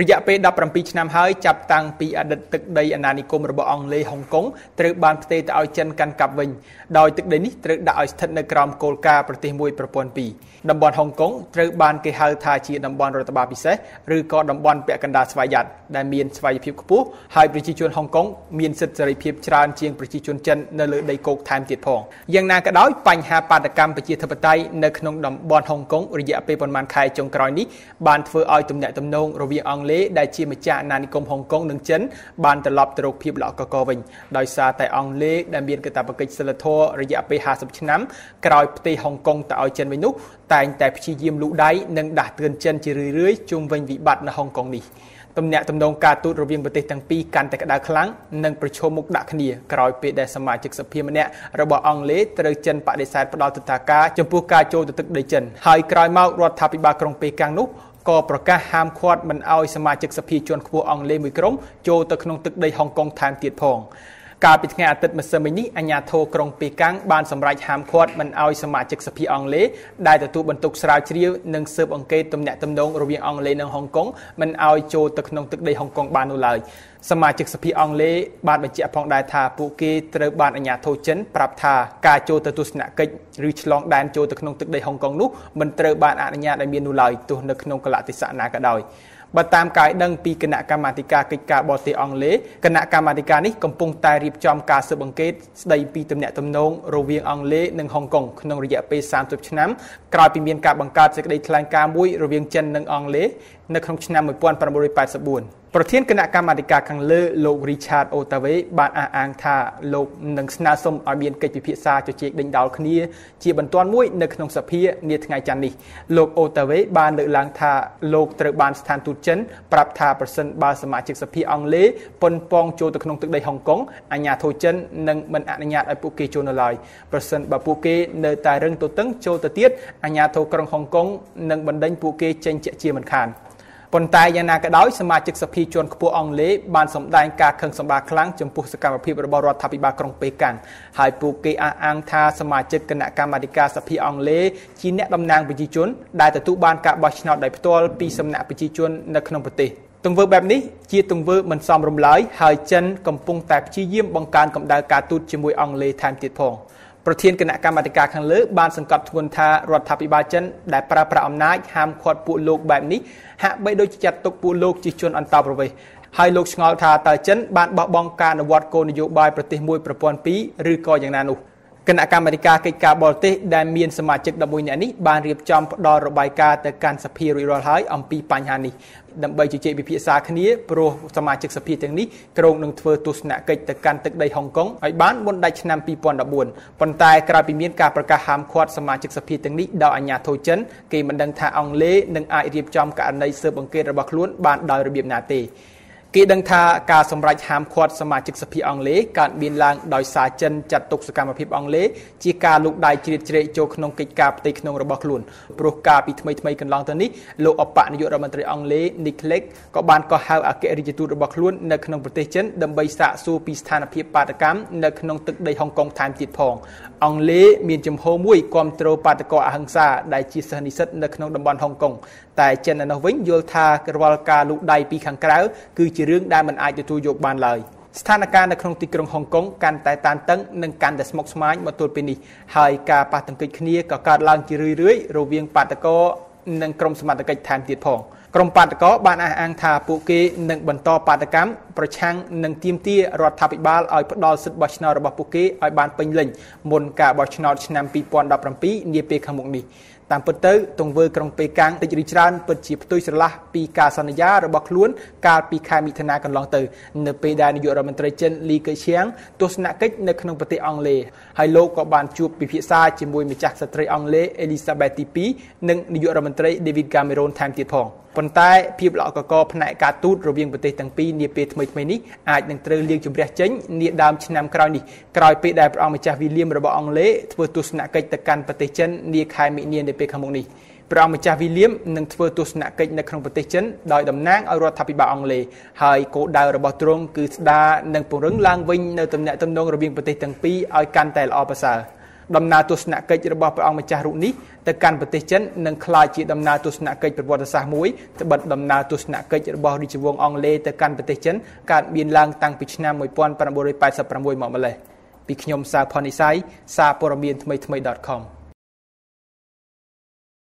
រយៈពេល17ឆ្នាំហើយចាប់តាំងពីអតីតទឹកដីអាណានិគមរបស់អង់គ្លេសហុងកុងត្រូវបានផ្ទេរទៅឲ្យចិនកាន់កាប់វិញ ដោយទឹកដីនេះត្រូវដាក់ឲ្យស្ថិតនៅក្រោមគោលការណ៍ប្រទេសមួយប្រព័ន្ធ2តំបន់ហុងកុងត្រូវបានគេហៅថាជាតំបន់រដ្ឋបាលពិសេសឬក៏តំបន់ពាក់កណ្ដាលស្វយ័តដែលមានស្វ័យភាពខ្ពស់ហើយប្រជាជនហុងកុងមានសិទ្ធិសេរីភាពច្រើនជាងប្រជាជនចិននៅលើដីគោកថែមទៀតផងយ៉ាងណាក៏ដោយបញ្ហាបាតកម្មប្រជាធិបតេយ្យនៅក្នុងតំបន់ហុងកុងរយៈពេលប្រមាណខែចុងក្រោយនេះបានធ្វើឲ្យទំនាក់ទំនងរវាងអង្គង់គ្លេសដែលជាម្ចាស់អាណានិគមហុងកុងនិងចិន បានត្រឡប់ទៅរកភាពល្អកកវិញដោយសារតែអង់គ្លេសដែលមានកាតព្វកិច្ចសិលធម៌រយៈពេល50ឆ្នាំក្រោយផ្ទៃហុងកុងទៅឲ្យចិនវិញនោះតែងតែព្យាយាមលូកដៃនិងដាស់តឿនចិនជារឿយៗជុំវិញវិបត្តិនៅហុងកុងនេះទំនាក់ទំនងការទូតរវាងប្រទេសទាំងពីរកាន់តែក្តៅខ្លាំងនិងប្រឈមមុខដាក់គ្នា ក្រោយពេលដែលសមាជិកសភាម្នាក់របស់អង់គ្លេសត្រូវចិនបដិសេធផ្តល់ទិដ្ឋាការចំពោះការចូលទៅទឹកដីចិនហើយក្រោយមករដ្ឋាភិបាលក្រុងប៉េកាំងនោះក៏ប្រកាសហាមឃាត់មិនឲ្យសមាជិកសភាជាន់ខ្ពស់អង់គ្លេសមួយក្រុមចូលទៅក្នុងទឹកដីហុងកុងថែមទៀតផង កាលពីថ្ងៃអាទិត្យម្សិលមិញនេះអាញាធរក្រុងប៉េកាំងបានសម្រេចហាមឃាត់មិនឲ្យសមាជិកសភាអង់គ្លេសដែលទទួលបន្ទុកស្រាវជ្រាវនិងស៊ើបអង្កេតទំនាក់ទំនងរវាងអង់គ្លេសនិងហុងកុងមិនឲ្យចូលទៅក្នុងទឹកដីហុងកុងបាននោះឡើយសមាជិកសភាអង់គ្លេសបានបញ្ជាក់ផងដែរថាពួកគេត្រូវបានអាជ្ញាធរចិនប្រាប់ថាការចូលទៅទស្សនកិច្ចឬឆ្លងដែនចូលទៅក្នុងទឹកដីហុងកុងនោះមិនត្រូវបានអនុញ្ញាតឲ្យមាននោះឡើយទោះនៅក្នុងកលតិសៈណាក៏ដោយបើតាមការដឹងពីគណៈកម្មាធិការកិច្ចការបរទេសអង់គ្លេសគណៈកម្មាធិការនេះកំពុងតែរៀបចំការស៊ើបអង្កេតស្ដីពីទំនាក់ទំនងរវាងអង់គ្លេសនិងហុងកុងក្នុងរយៈពេល30ឆ្នាំក្រោយពីមានការបង្កើតសេចក្តីថ្លែងការណ៍មួយរវាងចិននិងអង់គ្លេសនៅក្នុងឆ្នាំ1984ប្រធានគណៈកម្មាធិការខាងលើលោក Richard Ottawa បានអះអាងថាលោកនឹងស្នើសុំឲ្យមានកិច្ចពិភាក្សាជជែកដេញដោលគ្នាជាបន្ទាន់មួយនៅក្នុងសភានាថ្ងៃច័ន្ទនេះលោក Ottawa បានលើកឡើងថាលោកត្រូវបានស្ថានទូតចិនប្រាប់ថាប្រសិនបើសមាជិកសភាអង់គ្លេសប៉ុនប៉ងចូលទៅក្នុងទឹកដីហុងកុងអាញាធរចិននឹងមិនអនុញ្ញាតឲ្យពួកគេចូលនៅឡើយប្រសិនបើពួកគេនៅតែរឹងទទឹងចូលទៅទៀតអាញាធរក្រុងហុងកុងនឹងបណ្តេញពួកគេចេញជាជាមិនខាន។ប៉ុន្តែយ៉ាងណាក៏ដោយសមាជិកសភាជាន់ខ្ពស់អង់គ្លេសបានសម្ដែងការខឹងសម្បារខ្លាំងចំពោះសកម្មភាពរបស់រដ្ឋាភិបាលក្រុងប៉េកាំងហើយពួកគេអះអាងថាសមាជិកគណៈកម្មាធិការសភាអង់គ្លេសជាអ្នកតំណាងប្រជាជនដែលទទួលបានការបោះឆ្នោតដោយផ្ទាល់ពីសំណាក់ប្រជាជននៅក្នុងប្រទេសទង្វើបែបនេះជាទង្វើមិនសមរម្យឡើយហើយចិនកំពុងតែព្យាយាមបង្កើនកម្ដៅការទូតជាមួយអង់គ្លេសថែមទៀតផង។ប្រធានគណៈកម្មាធិការខាងលើបានសង្កត់ធ្ងន់ថារដ្ឋាភិបាលចិនដែលប្រើប្រាស់អំណាចហាមឃាត់ពួកលោកបែបនេះហាក់បីដូចជាចាត់ទុកពួកលោកជាជនអន្តោប្រវេសន៍ហើយលោកឆ្ងល់ថាតើចិនបានបោះបង់ការអនុវត្តគោលនយោបាយប្រទេសមួយប្រព័ន្ធពីរឬក៏យ៉ាងណានោះ។គណៈកម្មាធិការកិច្ចការបរទេសដែលមានសមាជិក11នាក់នេះបានរៀបចំផ្ដល់របាយការណ៍ទៅកាន់សភារួចរាល់ហើយអំពីបញ្ហានេះដើម្បីជជែកពិភាក្សាគ្នាព្រោះសមាជិកសភាទាំងនេះក្រុងនឹងធ្វើទស្សនកិច្ចទៅកាន់ទឹកដីហុងកុងឲ្យបានមុនដាច់ឆ្នាំ2014ប៉ុន្តែក្រោយពីមានការប្រកាសហាមឃាត់សមាជិកសភាទាំងនេះដោយអាជ្ញាធរចិនគេមិនដឹងថាអង់គ្លេសនឹងអាចរៀបចំករណីស៊ើបអង្កេតរបស់ខ្លួនបានដោយរបៀបណាទេគេដឹងថាការសម្រេចហាមឃាត់សមាជិកសភាអង់គ្លេសកើតមានឡើងដោយសារចិនចាត់ទុកសកម្មភាពអង់គ្លេសជាការលូកដៃជ្រៀតជ្រែកចូលក្នុងកិច្ចការផ្ទៃក្នុងរបស់ខ្លួនព្រោះការពីថ្មីថ្មីកន្លងទៅនេះលោកអបនាយករដ្ឋមន្ត្រីអង់គ្លេស Nick Clegg ក៏បានកោះហៅអគ្គរដ្ឋទូតរបស់ខ្លួននៅក្នុងប្រទេសចិនដើម្បីសាកសួរពីស្ថានភាពបាតកម្មនៅក្នុងទឹកដីហុងកុងថែមទៀតផង អង់គ្លេសមានចំហមួយគ្រប់គ្រងបាតកោអហិង្សាដែលជាសិស្សនិស្សិតនៅក្នុងតំបន់ហុងកុងតែចិននៅវិញយល់ថាក្រវល់ការលូកដៃពីខាងក្រៅគឺជាជារឿងដែលមិនអាចទទួលយកបានឡើយស្ថានភាពនៅក្នុងទីក្រុងហុងកុងកាន់តែតានតឹងនិងកាន់តែស្មុគស្មាញមកទល់ពេលនេះហើយការប៉ះទង្គិចគ្នាក៏កើតឡើងជារឿយៗរវាងបាតកោនិងក្រុមសមត្ថកិច្ចថែមទៀតផងក្រុមបាតកោបានអះអាងថាពួកគេនឹងបន្តបាតកម្មប្រឆាំងនឹងទាមទាររដ្ឋាភិបាលឲ្យផ្ដល់សិទ្ធិបោះឆ្នោតរបស់ពួកគេឲ្យបានពេញលេញមុនការបោះឆ្នោតឆ្នាំ2017នាពេលខាងមុខនេះតាមពិតទៅទង្វើក្រុងប៉េកាំងតិចឬច្រើនពិតជាផ្ទុយស្រឡះពីការសន្យារបស់ខ្លួន កាលពីខែមិថុនាកន្លងទៅនៅពេលដែលនាយករដ្ឋមន្ត្រីចិនលីកេឈៀងទស្សនកិច្ចនៅក្នុងប្រទេសអង់គ្លេសហើយលោកក៏បានជួបពិភាក្សា ជាមួយម្ចាស់ស្ត្រីអង់គ្លេសអេលីសាបេតទី2និងនាយករដ្ឋមន្ត្រី David Cameron ថែមទៀតផង។ប៉ុន្តែភាពល្អកកផ្នែកការទូតរវាងប្រទេសទាំងពីរនាពេលថ្មីៗនេះអាចនឹងត្រូវលាងជម្រះចេញនាដើមឆ្នាំក្រោយនេះក្រោយពេលដែលព្រះអង្គម្ចាស់វិលៀមរបស់អង់គ្លេសធ្វើទស្សនកិច្ចទៅកាន់ប្រទេសចិននាខែមិនិនានៅពេលខាងមុខនេះព្រះអង្គម្ចាស់វិលៀមនឹងធ្វើទស្សនកិច្ចនៅក្នុងប្រទេសចិនដោយតំណាងឲ្យរដ្ឋាភិបាលអង់គ្លេសហើយគោលដៅរបស់ទ្រង់គឺស្ដារនិងពង្រឹងឡើងវិញនៅទំនាក់ទំនងរវាងប្រទេសទាំងពីរឲ្យកាន់តែល្អប្រសើរ។ដំណើរទស្សនកិច្ចរបស់ព្រះអង្គម្ចាស់រូបនេះទៅកាន់ប្រទេសចិននឹងក្លាយជាដំណើរទស្សនកិច្ចប្រវត្តិសាស្ត្រមួយត្បិតដំណើរទស្សនកិច្ចរបស់រាជវង្សអង់គ្លេសទៅកាន់ប្រទេសចិនកើតមានឡើងតាំងពីឆ្នាំ1986មកម្លេះពីខ្ញុំសាវផននិស័យសារព័ត៌មានថ្មីៗ .com